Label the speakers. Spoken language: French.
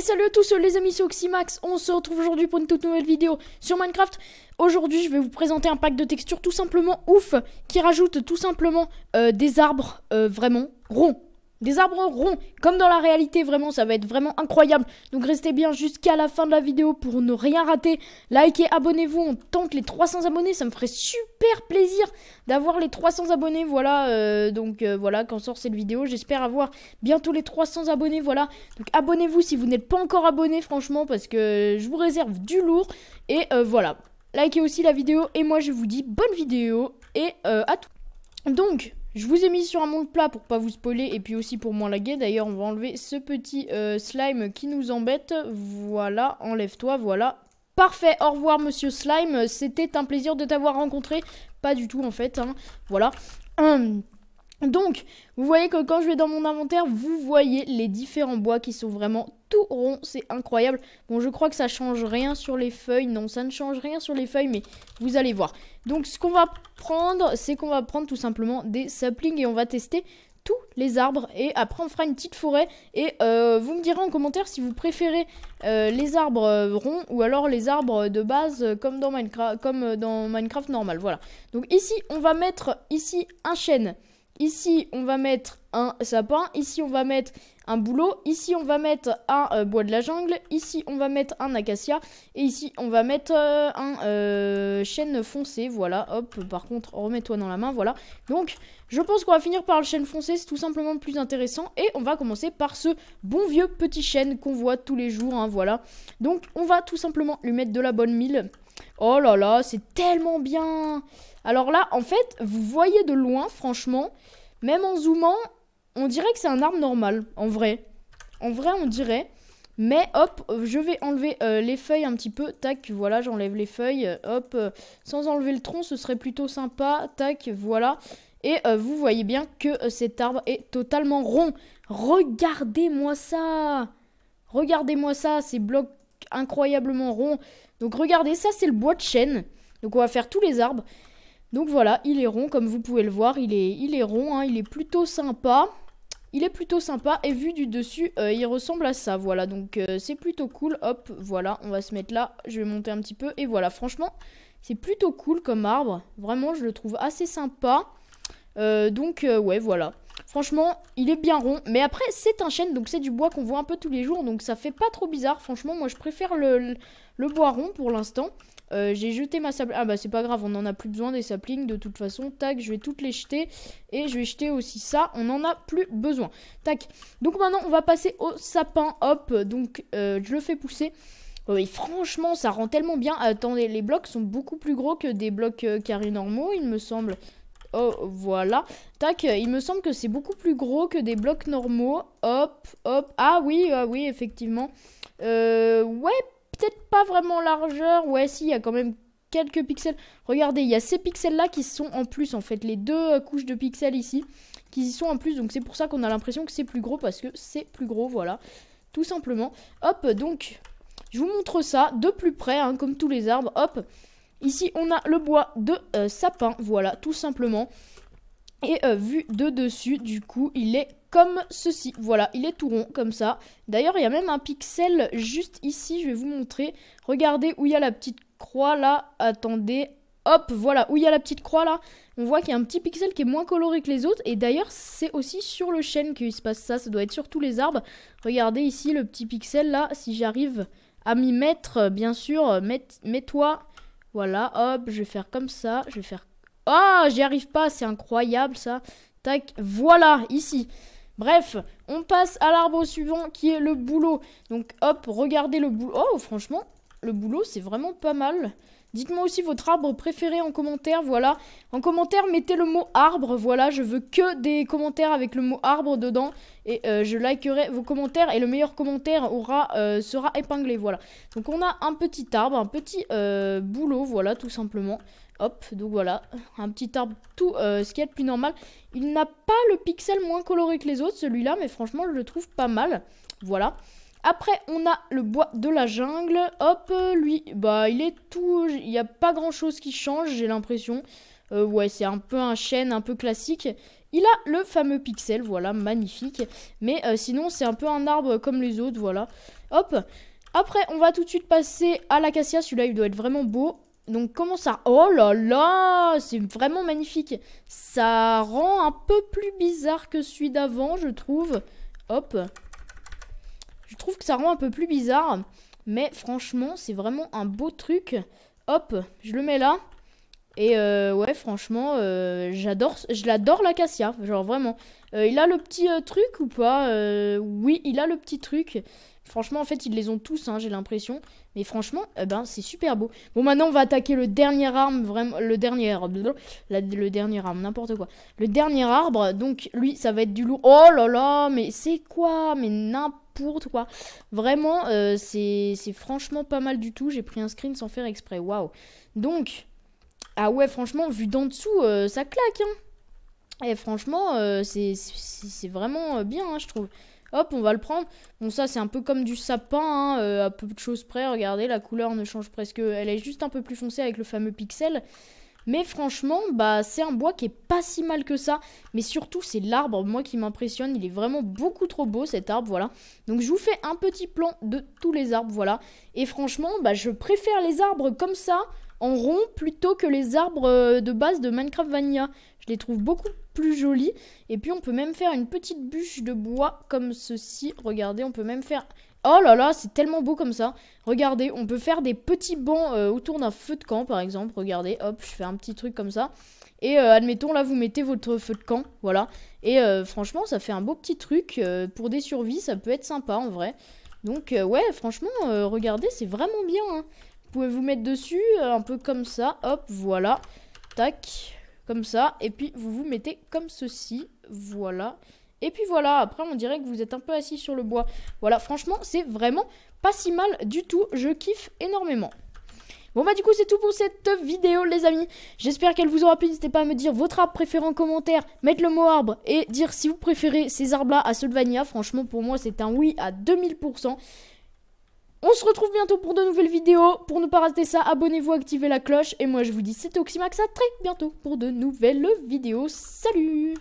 Speaker 1: Et salut à tous les amis, c'est Oxymax. On se retrouve aujourd'hui pour une toute nouvelle vidéo sur Minecraft. Aujourd'hui, je vais vous présenter un pack de textures tout simplement ouf qui rajoute tout simplement euh, des arbres euh, vraiment ronds. Des arbres ronds, comme dans la réalité, vraiment, ça va être vraiment incroyable. Donc restez bien jusqu'à la fin de la vidéo pour ne rien rater. Likez, abonnez-vous, on tente les 300 abonnés, ça me ferait super plaisir d'avoir les 300 abonnés, voilà. Euh, donc euh, voilà, quand sort cette vidéo, j'espère avoir bientôt les 300 abonnés, voilà. Donc abonnez-vous si vous n'êtes pas encore abonné, franchement, parce que je vous réserve du lourd. Et euh, voilà, likez aussi la vidéo, et moi je vous dis bonne vidéo, et à tout. Donc, je vous ai mis sur un monde plat pour pas vous spoiler et puis aussi pour moins laguer. D'ailleurs, on va enlever ce petit euh, slime qui nous embête. Voilà, enlève-toi, voilà. Parfait, au revoir monsieur slime. C'était un plaisir de t'avoir rencontré. Pas du tout en fait, hein. voilà. Hum. Donc, vous voyez que quand je vais dans mon inventaire, vous voyez les différents bois qui sont vraiment tout ronds, c'est incroyable. Bon, je crois que ça change rien sur les feuilles. Non, ça ne change rien sur les feuilles, mais vous allez voir. Donc, ce qu'on va prendre, c'est qu'on va prendre tout simplement des saplings et on va tester tous les arbres et après on fera une petite forêt et euh, vous me direz en commentaire si vous préférez euh, les arbres euh, ronds ou alors les arbres de base comme dans Minecraft comme dans Minecraft normal voilà donc ici on va mettre ici un chêne Ici, on va mettre un sapin. Ici, on va mettre un boulot. Ici, on va mettre un euh, bois de la jungle. Ici, on va mettre un acacia. Et ici, on va mettre euh, un euh, chêne foncé. Voilà, hop. Par contre, remets-toi dans la main. Voilà. Donc, je pense qu'on va finir par le chêne foncé. C'est tout simplement le plus intéressant. Et on va commencer par ce bon vieux petit chêne qu'on voit tous les jours. Hein. voilà. Donc, on va tout simplement lui mettre de la bonne mille. Oh là là, c'est tellement bien Alors là, en fait, vous voyez de loin, franchement, même en zoomant, on dirait que c'est un arbre normal, en vrai. En vrai, on dirait. Mais hop, euh, je vais enlever euh, les feuilles un petit peu. Tac, voilà, j'enlève les feuilles. Euh, hop, sans enlever le tronc, ce serait plutôt sympa. Tac, voilà. Et vous voyez bien que cet arbre est totalement rond. Regardez-moi ça Regardez-moi ça, ces blocs incroyablement ronds. Donc regardez, ça c'est le bois de chêne. Donc on va faire tous les arbres. Donc voilà, il est rond, comme vous pouvez le voir, il est, il est rond, hein, il est plutôt sympa. Il est plutôt sympa, et vu du dessus, euh, il ressemble à ça, voilà, donc euh, c'est plutôt cool. Hop, voilà, on va se mettre là, je vais monter un petit peu, et voilà, franchement, c'est plutôt cool comme arbre. Vraiment, je le trouve assez sympa. Euh, donc, ouais, voilà. Franchement, il est bien rond. Mais après, c'est un chêne, donc c'est du bois qu'on voit un peu tous les jours. Donc ça fait pas trop bizarre. Franchement, moi, je préfère le, le, bois rond pour l'instant. Euh, j'ai jeté ma sapling. Ah bah, c'est pas grave, on en a plus besoin des saplings. De toute façon, tac, je vais toutes les jeter. Et je vais jeter aussi ça. On en a plus besoin. Tac. Donc maintenant, on va passer au sapin. Hop. Donc, euh, je le fais pousser. Oui, oh, franchement, ça rend tellement bien. Attendez, les blocs sont beaucoup plus gros que des blocs euh, carrés normaux, il me semble oh, voilà. Tac, euh, il me semble que c'est beaucoup plus gros que des blocs normaux. Hop, hop. Ah oui, ah oui, effectivement. Euh, ouais, peut-être pas vraiment largeur. Ouais, si, il y a quand même quelques pixels. Regardez, il y a ces pixels-là qui sont en plus, en fait. Les deux euh, couches de pixels ici, qui y sont en plus. Donc c'est pour ça qu'on a l'impression que c'est plus gros, parce que c'est plus gros, voilà. Tout simplement. Hop, donc, je vous montre ça de plus près, hein, comme tous les arbres. Hop, Ici, on a le bois de euh, sapin, voilà, tout simplement. Et euh, vu de dessus, du coup, il est comme ceci. Voilà, il est tout rond, comme ça. D'ailleurs, il y a même un pixel juste ici, je vais vous montrer. Regardez où il y a la petite croix, là. Attendez, hop, voilà, où il y a la petite croix, là. On voit qu'il y a un petit pixel qui est moins coloré que les autres. Et d'ailleurs, c'est aussi sur le chêne qu'il se passe ça. Ça doit être sur tous les arbres. Regardez ici, le petit pixel, là, si j'arrive à m'y mettre, bien sûr, mets-toi... mets toi voilà, hop, je vais faire comme ça. Je vais faire... Oh, j'y arrive pas, c'est incroyable ça. Tac, voilà, ici. Bref, on passe à l'arbre suivant qui est le boulot. Donc hop, regardez le boulot. Oh, franchement, le boulot, c'est vraiment pas mal. Dites-moi aussi votre arbre préféré en commentaire, voilà. En commentaire, mettez le mot arbre, voilà. Je veux que des commentaires avec le mot arbre dedans. Et euh, je likerai vos commentaires. Et le meilleur commentaire aura, euh, sera épinglé, voilà. Donc on a un petit arbre, un petit euh, boulot, voilà, tout simplement. Hop, donc voilà, un petit arbre, tout ce qui est plus normal. Il n'a pas le pixel moins coloré que les autres, celui-là, mais franchement, je le trouve pas mal. Voilà. Après, on a le bois de la jungle. Hop, lui, bah, il est tout. Il n'y a pas grand chose qui change, j'ai l'impression. Euh, ouais, c'est un peu un chêne, un peu classique. Il a le fameux pixel, voilà, magnifique. Mais euh, sinon, c'est un peu un arbre comme les autres, voilà. Hop. Après, on va tout de suite passer à l'acacia. Celui-là, il doit être vraiment beau. Donc, comment ça Oh là là C'est vraiment magnifique. Ça rend un peu plus bizarre que celui d'avant, je trouve. Hop. Je trouve que ça rend un peu plus bizarre. Mais franchement, c'est vraiment un beau truc. Hop, je le mets là. Et euh, ouais, franchement, euh, j'adore, je l'adore l'acacia, genre vraiment. Euh, il a le petit truc ou pas Oui, il a le petit truc. Franchement, en fait, ils les ont tous, hein, j'ai l'impression. Mais franchement, eh ben, c'est super beau. Bon, maintenant, on va attaquer le dernier arbre, vraiment, le dernier arbre, le dernier arbre, n'importe quoi. Le dernier arbre, donc, lui, ça va être du loup. Oh là là, mais c'est quoi Mais n'importe quoi. Vraiment, euh, c'est franchement pas mal du tout. J'ai pris un screen sans faire exprès. Waouh. Donc, ah ouais, franchement, vu d'en dessous, euh, ça claque, hein. Et franchement, euh, c'est vraiment bien, hein, je trouve. Hop, on va le prendre. Bon, ça, c'est un peu comme du sapin, hein, à peu de choses près. Regardez, la couleur ne change presque... Elle est juste un peu plus foncée avec le fameux pixel. Mais franchement, bah, c'est un bois qui est pas si mal que ça. Mais surtout, c'est l'arbre, moi, qui m'impressionne. Il est vraiment beaucoup trop beau, cet arbre, voilà. Donc, je vous fais un petit plan de tous les arbres, voilà. Et franchement, bah, je préfère les arbres comme ça, en rond, plutôt que les arbres euh, de base de Minecraft Vanilla. Je les trouve beaucoup plus joli. Et puis on peut même faire une petite bûche de bois comme ceci. Regardez, on peut même faire... Oh là là, c'est tellement beau comme ça. Regardez, on peut faire des petits bancs euh, autour d'un feu de camp par exemple. Regardez, hop, je fais un petit truc comme ça. Et euh, admettons, là, vous mettez votre feu de camp, voilà. Et euh, franchement, ça fait un beau petit truc. pour des survies, ça peut être sympa en vrai. Donc ouais, franchement, regardez, c'est vraiment bien. Hein. Vous pouvez vous mettre dessus, un peu comme ça. Hop, voilà. Tac comme ça. Et puis, vous vous mettez comme ceci. Voilà. Et puis voilà, après on dirait que vous êtes un peu assis sur le bois. Voilà, franchement, c'est vraiment pas si mal du tout. Je kiffe énormément. Bon bah du coup c'est tout pour cette vidéo les amis, j'espère qu'elle vous aura plu, n'hésitez pas à me dire votre arbre préféré en commentaire, mettre le mot arbre et dire si vous préférez ces arbres là à Sylvania. franchement pour moi c'est un oui à 2000%, on se retrouve bientôt pour de nouvelles vidéos. Pour ne pas rater ça, abonnez-vous, activez la cloche. Et moi, je vous dis, c'était Oximax. À très bientôt pour de nouvelles vidéos. Salut